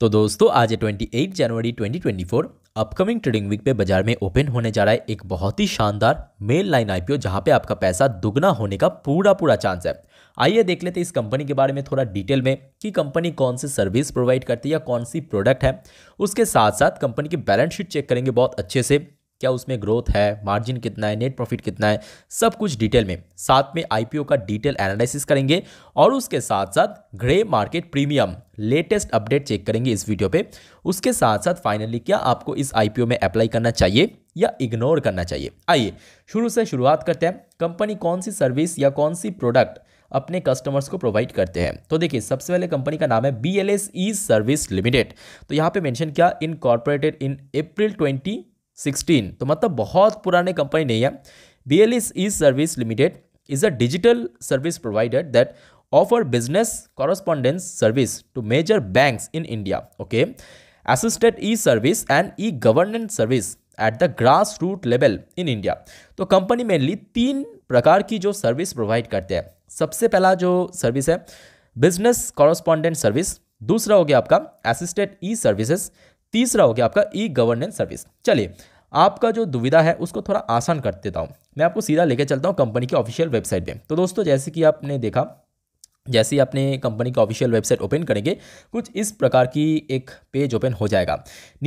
तो दोस्तों आज है 28 जनवरी 2024 अपकमिंग ट्रेडिंग वीक पे बाजार में ओपन होने जा रहा है एक बहुत ही शानदार मेल लाइन आईपीओ जहां पे आपका पैसा दुगना होने का पूरा पूरा चांस है आइए देख लेते हैं इस कंपनी के बारे में थोड़ा डिटेल में कि कंपनी कौन सी सर्विस प्रोवाइड करती है या कौन सी प्रोडक्ट है उसके साथ साथ कंपनी की बैलेंस शीट चेक करेंगे बहुत अच्छे से क्या उसमें ग्रोथ है मार्जिन कितना है नेट प्रॉफिट कितना है सब कुछ डिटेल में साथ में आईपीओ का डिटेल एनालिसिस करेंगे और उसके साथ साथ grey market premium latest update check करेंगे इस वीडियो पे उसके साथ साथ फाइनली क्या आपको इस आईपीओ में अप्लाई करना चाहिए या इग्नोर करना चाहिए आइए शुरू से शुरुआत करते हैं कंपनी कौन सी सर्विस या कौन सी प्रोडक्ट अपने कस्टमर्स को प्रोवाइड करते हैं तो देखिए सबसे पहले कंपनी का नाम है B L S E service limited तो यहाँ पे मेंशन किया incorporated in April twenty sixteen तो मतलब बहुत पुराने कंपनी नहीं है B L E service limited is a digital service provider that offer business correspondence service to major bank in India okay assisted e service and e governance service at the grass root level in India तो company mainly तीन प्रकार की जो service provide करते हैं सबसे पहला जो सर्विस है बिजनेस कॉरस्पॉन्डेंट सर्विस दूसरा हो गया आपका असिस्टेड ई सर्विसेज तीसरा हो गया आपका ई गवर्नेंस सर्विस चलिए आपका जो दुविधा है उसको थोड़ा आसान कर देता हूँ मैं आपको सीधा लेकर चलता हूँ कंपनी की ऑफिशियल वेबसाइट पे तो दोस्तों जैसे कि आपने देखा जैसे ही अपने कंपनी का ऑफिशियल वेबसाइट ओपन करेंगे कुछ इस प्रकार की एक पेज ओपन हो जाएगा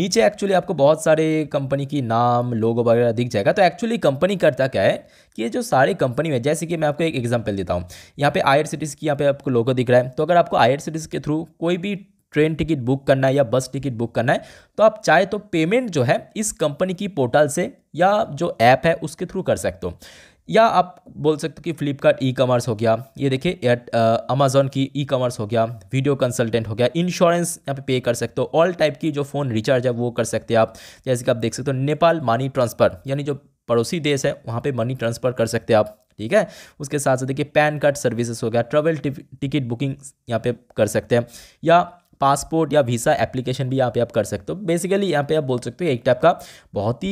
नीचे एक्चुअली आपको बहुत सारे कंपनी की नाम लोगो वगैरह दिख जाएगा तो एक्चुअली कंपनी करता क्या है कि ये जो सारे कंपनी में जैसे कि मैं आपको एक एग्जांपल देता हूँ यहाँ पे आई की यहाँ पे आपको लोगो दिख रहा है तो अगर आपको आई के थ्रू कोई भी ट्रेन टिकट बुक करना है या बस टिकट बुक करना है तो आप चाहे तो पेमेंट जो है इस कंपनी की पोर्टल से या जो ऐप है उसके थ्रू कर सकते हो या आप बोल सकते हो कि फ्लिपकार्ट ई कॉमर्स हो गया ये देखिए अमेजोन की ई कॉमर्स हो गया वीडियो कंसल्टेंट हो गया इंश्योरेंस यहाँ पे पे कर सकते हो ऑल टाइप की जो फ़ोन रिचार्ज है वो कर सकते हैं आप जैसे कि आप देख सकते हो नेपाल मनी ट्रांसफ़र यानी जो पड़ोसी देश है वहाँ पर मनी ट्रांसफ़र कर सकते हैं आप ठीक है उसके साथ साथ देखिए पैन कार्ड सर्विसेज हो गया ट्रेवल टिकट बुकिंग यहाँ पे कर सकते हैं या पासपोर्ट या वीसा एप्लीकेशन भी यहाँ पे आप कर सकते हो बेसिकली यहाँ पे आप बोल सकते हो एक टाइप का बहुत ही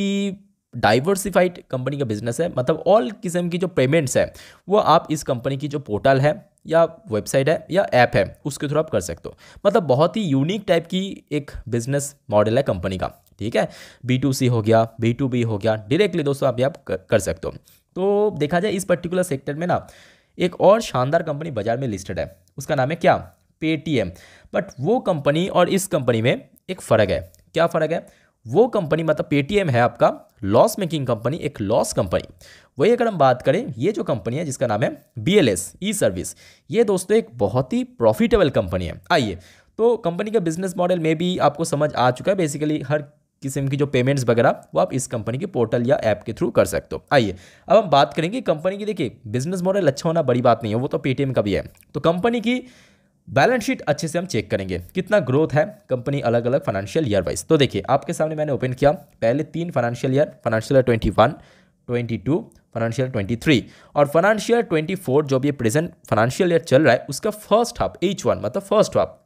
डाइवर्सिफाइड कंपनी का बिजनेस है मतलब ऑल किस्म की जो पेमेंट्स है वो आप इस कंपनी की जो पोर्टल है या वेबसाइट है या ऐप है उसके थ्रू आप कर सकते हो मतलब बहुत ही यूनिक टाइप की एक बिजनेस मॉडल है कंपनी का ठीक है बी टू सी हो गया बी टू बी हो गया डायरेक्टली दोस्तों आप ये आप कर सकते हो तो देखा जाए इस पर्टिकुलर सेक्टर में ना एक और शानदार कंपनी बाजार में लिस्टेड है उसका नाम है क्या पेटीएम बट वो कंपनी और इस कंपनी में एक फ़र्क है क्या फ़र्क है वो कंपनी मतलब पेटीएम है आपका लॉस मेकिंग कंपनी एक लॉस कंपनी वही अगर हम बात करें ये जो कंपनी है जिसका नाम है B L S E service ये दोस्तों एक बहुत ही प्रॉफिटेबल कंपनी है आइए तो कंपनी का बिजनेस मॉडल में भी आपको समझ आ चुका है बेसिकली हर किस्म की जो पेमेंट्स वगैरह वो आप इस कंपनी के पोर्टल या ऐप के थ्रू कर सकते हो आइए अब हम बात करेंगे कंपनी की देखिए बिजनेस मॉडल अच्छा होना बड़ी बात नहीं है वो तो पेटीएम का भी है तो कंपनी की बैलेंस शीट अच्छे से हम चेक करेंगे कितना ग्रोथ है कंपनी अलग अलग फाइनेंशियल ईयर वाइज तो देखिए आपके सामने मैंने ओपन किया पहले तीन financial year financial year twenty one twenty two financial twenty three और फाइनेंशियल ट्वेंटी फोर जो भी प्रेजेंट फाइनेंशियल ईयर चल रहा है उसका फर्स्ट हाफ एच वन मतलब फर्स्ट हाफ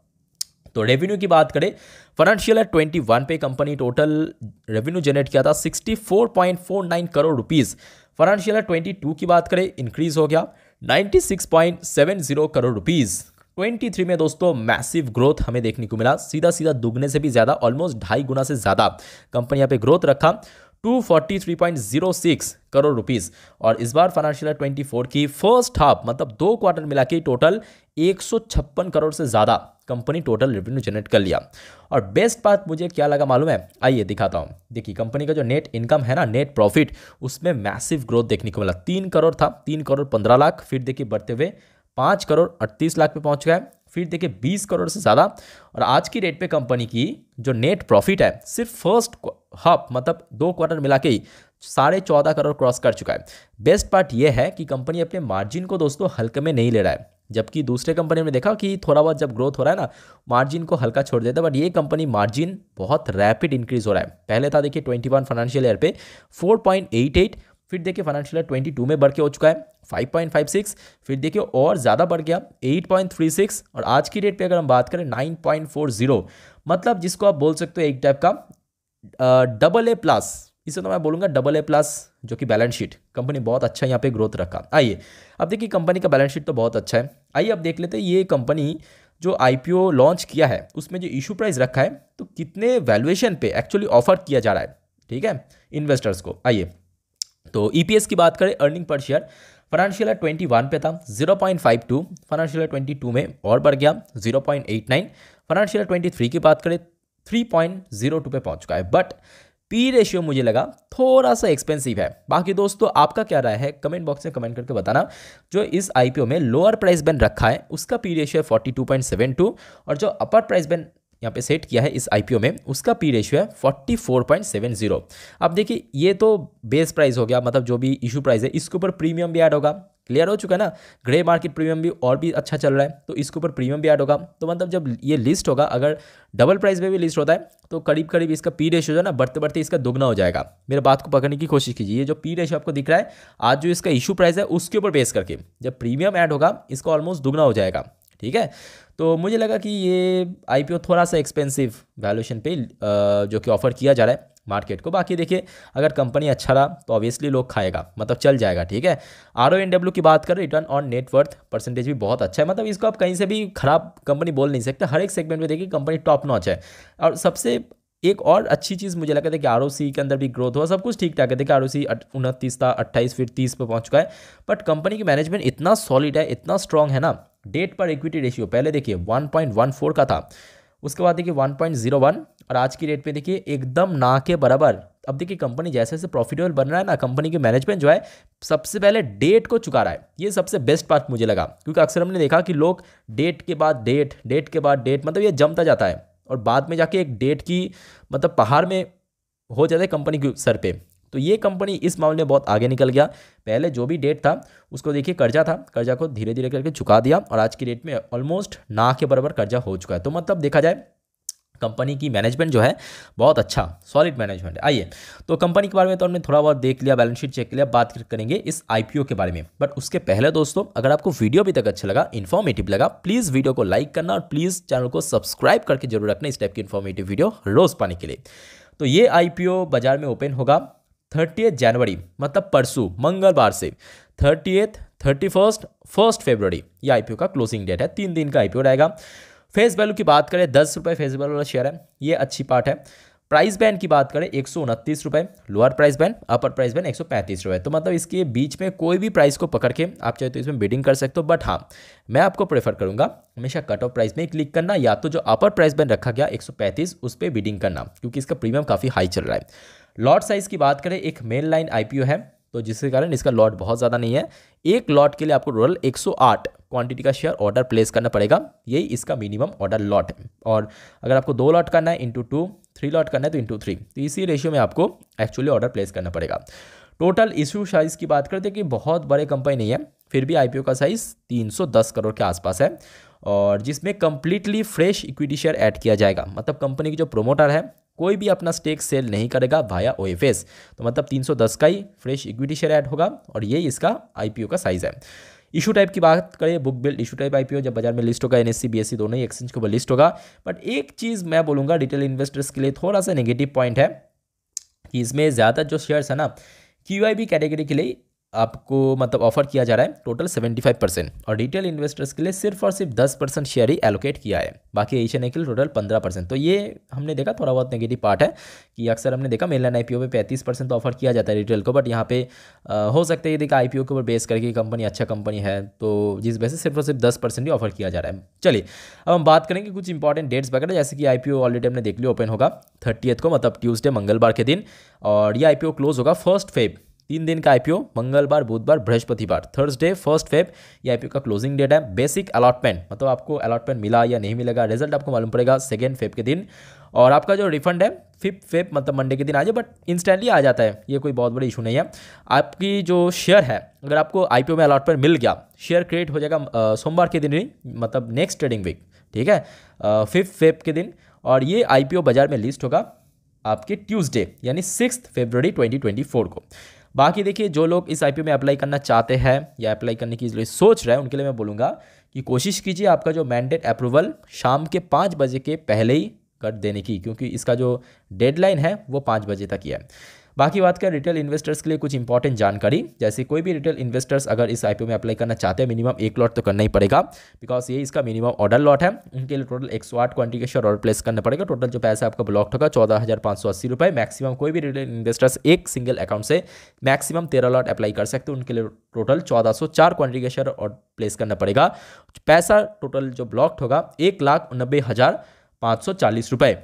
तो रेवेन्यू की बात करें फाइनेंशियल ईयर ट्वेंटी वन पे कंपनी टोटल रेवेन्यू जनरेट किया था sixty four point four nine crore rupees financial year twenty two की बात करें इंक्रीज हो गया ninety six point seven zero crore rupees 23 में दोस्तों मैसिव ग्रोथ हमें देखने को मिला सीधा सीधा दुगने से भी ज़्यादा ऑलमोस्ट ढाई गुना से ज़्यादा कंपनी यहाँ पे ग्रोथ रखा 243.06 करोड़ रुपीस और इस बार फाइनेंशियल 24 की फर्स्ट हाफ मतलब दो क्वार्टर मिला के टोटल एक करोड़ से ज़्यादा कंपनी टोटल रेवेन्यू जनरेट कर लिया और बेस्ट बात मुझे क्या लगा मालूम है आइए दिखाता हूँ देखिए कंपनी का जो नेट इनकम है ना नेट प्रॉफिट उसमें मैसिव ग्रोथ देखने को मिला तीन करोड़ था तीन करोड़ पंद्रह लाख फिर देखिए बढ़ते हुए पाँच करोड़ अड़तीस लाख पे पहुंच गया है फिर देखिए बीस करोड़ से ज़्यादा और आज की रेट पे कंपनी की जो नेट प्रॉफिट है सिर्फ फर्स्ट हाफ मतलब दो क्वार्टर मिला के ही साढ़े चौदह करोड़ क्रॉस कर चुका है बेस्ट पार्ट ये है कि कंपनी अपने मार्जिन को दोस्तों हल्के में नहीं ले रहा है जबकि दूसरे कंपनी में देखा कि थोड़ा बहुत जब ग्रोथ हो रहा है ना मार्जिन को हल्का छोड़ देता है बट ये कंपनी मार्जिन बहुत रैपिड इंक्रीज हो रहा है पहले था देखिए ट्वेंटी वन फाइनेंशियल ईयर पे फोर पॉइंट एट एट फिर देखिए फाइनेंशियल ईयर ट्वेंटी टू में बढ़ के हो चुका है फाइव पॉइंट फाइव सिक्स फिर देखिए और ज़्यादा बढ़ गया एट पॉइंट थ्री सिक्स और आज की डेट पे अगर हम बात करें नाइन पॉइंट फोर जीरो मतलब जिसको आप बोल सकते हो एक टाइप का डबल ए प्लस इसे तो मैं बोलूँगा डबल ए प्लस जो कि बैलेंस शीट कंपनी बहुत अच्छा यहाँ पे ग्रोथ रखा आइए अब देखिए कंपनी का बैलेंस शीट तो बहुत अच्छा है आइए अब देख लेते हैं ये कंपनी जो आई लॉन्च किया है उसमें जो इशू प्राइस रखा है तो कितने वैल्यूएशन पे एक्चुअली ऑफर किया जा रहा है ठीक है इन्वेस्टर्स को आइए तो ई e की बात करें अर्निंग पर शेयर फाइनेंशियल है ट्वेंटी वन पे था zero point five two financial year twenty two में और बढ़ गया zero point eight nine financial year twenty three की बात करें थ्री पॉइंट जीरो टू पे पहुंच चुका है बट पी रेशियो मुझे लगा थोड़ा सा एक्सपेंसिव है बाकी दोस्तों आपका क्या राय है कमेंट बॉक्स में कमेंट करके बताना जो इस आईपीओ में लोअर प्राइस बैंड रखा है उसका पी रेशियो है forty two point seven two और जो अपर प्राइस बैंड यहाँ पे सेट किया है इस आईपीओ में उसका पी रेशियो है forty four point seven zero अब देखिए ये तो बेस प्राइस हो गया मतलब जो भी इशू प्राइस है इसके ऊपर प्रीमियम भी ऐड होगा क्लियर हो चुका है ना ग्रे मार्केट प्रीमियम भी और भी अच्छा चल रहा है तो इसके ऊपर प्रीमियम भी ऐड होगा तो मतलब जब ये लिस्ट होगा अगर डबल प्राइस में भी लिस्ट होता है तो करीब करीब इसका पी रेशियो जो है ना बढ़ते बढ़ते इसका दुगना हो जाएगा मेरे बात को पकड़ने की कोशिश कीजिए ये जो पी रेशियो आपको दिख रहा है आज जो इसका इशू प्राइस है उसके ऊपर बेस करके जब प्रीमियम ऐड होगा इसका ऑलमोस्ट दुगना हो जाएगा ठीक है तो मुझे लगा कि ये आई थोड़ा सा एक्सपेंसिव वैल्यूशन पे जो कि ऑफर किया जा रहा है मार्केट को बाकी देखिए अगर कंपनी अच्छा रहा तो ऑब्वियसली लोग खाएगा मतलब चल जाएगा ठीक है आर ओ डब्ल्यू की बात करें रिटर्न ऑन नेटवर्थ परसेंटेज भी बहुत अच्छा है मतलब इसको आप कहीं से भी खराब कंपनी बोल नहीं सकते हर एक सेगमेंट में देखिए कंपनी टॉप नॉच है और सबसे एक और अच्छी चीज़ मुझे लगा था कि आर के अंदर भी ग्रोथ हुआ सब कुछ ठीक ठाक है देखिए आर ओ सी उनतीस था अट्ठाईस फिर तीस पर पहुंच चुका है बट कंपनी की मैनेजमेंट इतना सॉलिड है इतना स्ट्रांग है ना डेट पर इक्विटी रेशियो पहले देखिए 1.14 का था उसके बाद देखिए 1.01 और आज की डेट पे देखिए एकदम ना के बराबर अब देखिए कंपनी जैसे जैसे प्रॉफिटेबल बन रहा है ना कंपनी की मैनेजमेंट जो है सबसे पहले डेट को चुका रहा है ये सबसे बेस्ट पार्ट मुझे लगा क्योंकि अक्सर हमने देखा कि लोग डेट के बाद डेट डेट के बाद डेट मतलब ये जमता जाता है और बाद में जाके एक डेट की मतलब पहाड़ में हो जाता है कंपनी के सर पे तो ये कंपनी इस मामले में बहुत आगे निकल गया पहले जो भी डेट था उसको देखिए कर्जा था कर्जा को धीरे धीरे करके चुका दिया और आज की डेट में ऑलमोस्ट ना के बराबर कर्जा हो चुका है तो मतलब देखा जाए कंपनी की मैनेजमेंट जो है बहुत अच्छा सॉलिड मैनेजमेंट है आइए तो कंपनी के बारे में तो हमने थोड़ा बहुत देख लिया बैलेंस शीट चेक लिया बात करेंगे इस आईपीओ के बारे में बट उसके पहले दोस्तों अगर आपको वीडियो अभी तक अच्छा लगा इन्फॉर्मेटिव लगा प्लीज़ वीडियो को लाइक करना और प्लीज़ चैनल को सब्सक्राइब करके जरूर रखना इस टाइप की इन्फॉर्मेटिव वीडियो रोज़ पाने के लिए तो ये आईपीओ बाजार में ओपन होगा थर्टी जनवरी मतलब परसों मंगलवार से thirtieth thirty first first February ये आईपीओ का क्लोजिंग डेट है तीन दिन का आईपीओ रहेगा फेस वैल्यू की बात करें दस रुपये फेस वैल्यू वाला शेयर है ये अच्छी पार्ट है प्राइस बैंड की बात करें एक रुपये lower price band upper price band एक रुपए तो मतलब इसके बीच में कोई भी प्राइस को पकड़ के आप चाहे तो इसमें बिडिंग कर सकते हो बट हाँ मैं आपको प्रेफर करूंगा हमेशा कट ऑफ प्राइस में क्लिक करना या तो जो अपर प्राइस बैंड रखा गया पैंतीस उस पर बिडिंग करना क्योंकि इसका प्रीमियम काफ़ी हाई चल रहा है लॉट साइज़ की बात करें एक मेन लाइन आई है तो जिसके कारण इसका लॉट बहुत ज़्यादा नहीं है एक लॉट के लिए आपको टोटल 108 क्वांटिटी का शेयर ऑर्डर प्लेस करना पड़ेगा यही इसका मिनिमम ऑर्डर लॉट है और अगर आपको दो लॉट करना है इंटू टू थ्री लॉट करना है तो इंटू थ्री तो इसी रेशियो में आपको एक्चुअली ऑर्डर प्लेस करना पड़ेगा टोटल इशू साइज़ की बात करते हैं कि बहुत बड़े कंपनी नहीं है फिर भी आईपीओ का साइज़ 310 करोड़ के आसपास है और जिसमें completely fresh equity share add किया जाएगा मतलब कंपनी की जो प्रोमोटर है कोई भी अपना स्टेक सेल नहीं करेगा भाया ओ तो मतलब 310 का ही फ्रेश इक्विटी शेयर ऐड होगा और ये इसका आईपीओ का साइज़ है इशू टाइप की बात करें book build issue type IPO जब बाजार में लिस्ट होगा एनएससी बीएससी e, e दोनों ही एक्सचेंज के ऊपर लिस्ट होगा बट एक चीज़ मैं बोलूँगा रिटेल इन्वेस्टर्स के लिए थोड़ा सा नेगेटिव पॉइंट है कि इसमें ज़्यादा जो शेयर्स है ना क्यू कैटेगरी के लिए आपको मतलब ऑफर किया जा रहा है टोटल 75 परसेंट और रिटेल इन्वेस्टर्स के लिए सिर्फ और सिर्फ 10 परसेंट शेयर ही एलोकेट किया है बाकी एशियन के लिए टोटल 15 परसेंट तो ये हमने देखा थोड़ा बहुत नेगेटिव पार्ट है कि अक्सर हमने देखा मेनलाइन आई पे पैंतीस परसेंट तो ऑफर किया जाता है रिटेल को बट यहाँ पे आ, हो सकता है ये देखा आई के ऊपर बेस करके कंपनी अच्छा कंपनी है तो जिस वजह से सिर्फ और सिर्फ दस ही ऑफर किया जा रहा है चलिए अब हम बात करेंगे कुछ इंपॉर्टेंट डेट्स वगैरह जैसे कि आई ऑलरेडी हमने देख लिया ओपन होगा थर्टीथ को मतलब ट्यूजडे मंगलवार के दिन और ये आई क्लोज होगा फर्स्ट फेब तीन दिन का आईपीओ मंगलवार बुधवार बृहस्पतिवार थर्सडे फर्स्ट फेब ये आईपीओ का क्लोजिंग डेट है बेसिक अलॉटमेंट मतलब आपको अलॉटमेंट मिला या नहीं मिलेगा रिजल्ट आपको मालूम पड़ेगा सेकेंड फेब के दिन और आपका जो रिफंड है फिफ्थ फेब मतलब मंडे के दिन आ जाए बट इंस्टेंटली आ जाता है ये कोई बहुत बड़ी इशू नहीं है आपकी जो शेयर है अगर आपको आईपीओ में अलॉटमेंट मिल गया शेयर क्रिएट हो जाएगा सोमवार के दिन ही मतलब नेक्स्ट ट्रेडिंग वीक ठीक है फिफ्थ फेब के दिन और ये आईपीओ बाजार में लिस्ट होगा आपके ट्यूसडे यानी सिक्स फेबररी ट्वेंटी को बाकी देखिए जो लोग इस आई में अप्लाई करना चाहते हैं या अप्लाई करने की जो सोच रहे हैं उनके लिए मैं बोलूँगा कि कोशिश कीजिए आपका जो मैंडेट अप्रूवल शाम के पाँच बजे के पहले ही कर देने की क्योंकि इसका जो डेडलाइन है वो पाँच बजे तक ही है बाकी बात करें रिटेल इन्वेस्टर्स के लिए कुछ इंपॉर्टेंट जानकारी जैसे कोई भी रिटेल इन्वेस्टर्स अगर इस आईपीओ में अप्लाई करना चाहते हैं मिनिमम एक लॉट तो करना ही पड़ेगा बिकॉज ये इसका मिनिमम ऑर्डर लॉट है उनके लिए टोटल एक सौ आठ क्वान्टी का ऑर्डर प्लेस करना पड़ेगा टोटल जो पैसा आपका ब्लॉक होगा चौदह हज़ार पाँच सौ अस्सी रुपये मैक्सिमम कोई भी रिटेल इन्वेस्टर्स एक सिंगल अकाउंट से मैक्सिमम तेरह लॉट अप्लाई कर सकते हैं उनके लिए टोटल चौदह सौ चार क्वांटिटी प्लेस करना पड़ेगा पैसा टोटल जो ब्लॉक होगा एक लाख नब्बे हज़ार पाँच सौ चालीस रुपये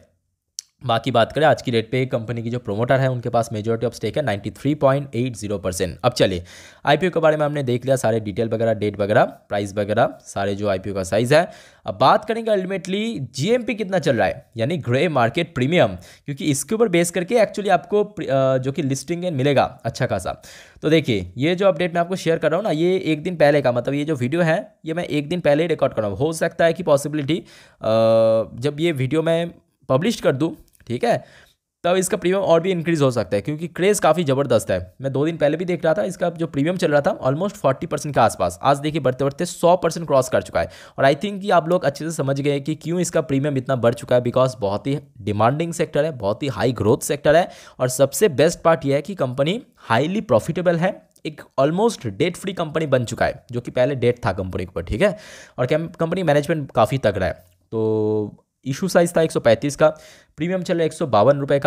बाकी बात करें आज की डेट पे कंपनी की जो प्रोमोटर है उनके पास मेजोरिटी ऑफ स्टेक है 93.80 परसेंट अब चलिए आईपीओ के बारे में हमने देख लिया सारे डिटेल वगैरह डेट वगैरह प्राइस वगैरह सारे जो आईपीओ का साइज है अब बात करेंगे अल्टीमेटली जीएमपी कितना चल रहा है यानी ग्रे मार्केट प्रीमियम क्योंकि इसके ऊपर बेस करके एक्चुअली आपको जो कि लिस्टिंग मिलेगा अच्छा खासा तो देखिए ये जो अपडेट मैं आपको शेयर कर रहा हूँ ना ये एक दिन पहले का मतलब ये जो वीडियो है ये मैं एक दिन पहले ही रिकॉर्ड कर रहा हूँ हो सकता है कि पॉसिबिलिटी जब ये वीडियो मैं पब्लिश कर दूँ ठीक है तब इसका प्रीमियम और भी इंक्रीज़ हो सकता है क्योंकि क्रेज़ काफ़ी ज़बरदस्त है मैं दो दिन पहले भी देख रहा था इसका जो प्रीमियम चल रहा था ऑलमोस्ट फोर्टी परसेंट के आसपास आज देखिए बढ़ते बढ़ते सौ परसेंट क्रॉस कर चुका है और आई थिंक कि आप लोग अच्छे से समझ गए कि क्यों इसका प्रीमियम इतना बढ़ चुका है बिकॉज बहुत ही डिमांडिंग सेक्टर है बहुत ही हाई ग्रोथ सेक्टर है और सबसे बेस्ट पार्ट यह है कि कंपनी हाईली प्रॉफिटेबल है एक ऑलमोस्ट डेट फ्री कंपनी बन चुका है जो कि पहले डेट था कंपनी के ऊपर ठीक है और कंपनी मैनेजमेंट काफ़ी तगड़ा है तो इशू साइज़ था 135 का प्रीमियम चल रहा है एक सौ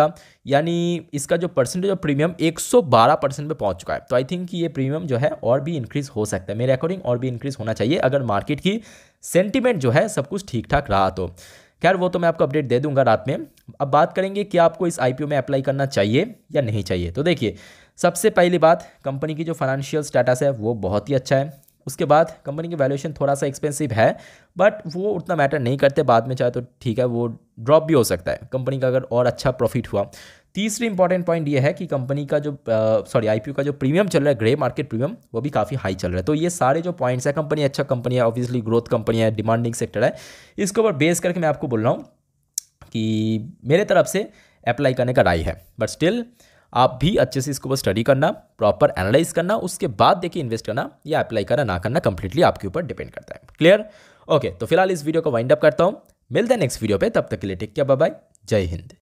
का यानी इसका जो परसेंटेज ऑफ प्रीमियम 112 परसेंट पर पहुँच चुका है तो आई थिंक ये प्रीमियम जो है और भी इंक्रीज़ हो सकता है मेरे अकॉर्डिंग और भी इंक्रीज़ होना चाहिए अगर मार्केट की सेंटिमेंट जो है सब कुछ ठीक ठाक रहा तो खैर वो तो मैं आपको अपडेट दे दूंगा रात में अब बात करेंगे कि आपको इस ओ में अप्लाई करना चाहिए या नहीं चाहिए तो देखिए सबसे पहली बात कंपनी की जो फाइनेंशियल स्टेटस है वो बहुत ही अच्छा है उसके बाद कंपनी की वैल्यूएशन थोड़ा सा एक्सपेंसिव है बट वो उतना मैटर नहीं करते बाद में चाहे तो ठीक है वो ड्रॉप भी हो सकता है कंपनी का अगर और अच्छा प्रॉफिट हुआ तीसरी इंपॉर्टेंट पॉइंट ये है कि कंपनी का जो सॉरी आईपीओ का जो प्रीमियम चल रहा है ग्रे मार्केट प्रीमियम वो भी काफ़ी हाई चल रहा है तो ये सारे जो पॉइंट्स अच्छा है कंपनी अच्छा कंपनी है ऑब्वियसली ग्रोथ कंपनी है डिमांडिंग सेक्टर है इसके ऊपर बेस करके मैं आपको बोल रहा हूँ कि मेरे तरफ से अप्लाई करने का राय है बट स्टिल आप भी अच्छे से इसको स्टडी करना प्रॉपर एनालाइज करना उसके बाद देखिए इन्वेस्ट करना या अप्लाई करना ना करना कंप्लीटली आपके ऊपर डिपेंड करता है क्लियर ओके तो फिलहाल इस वीडियो को वाइंड अप करता हूँ मिलते हैं नेक्स्ट वीडियो पे तब तक के लिए टेक क्या बाय जय हिंद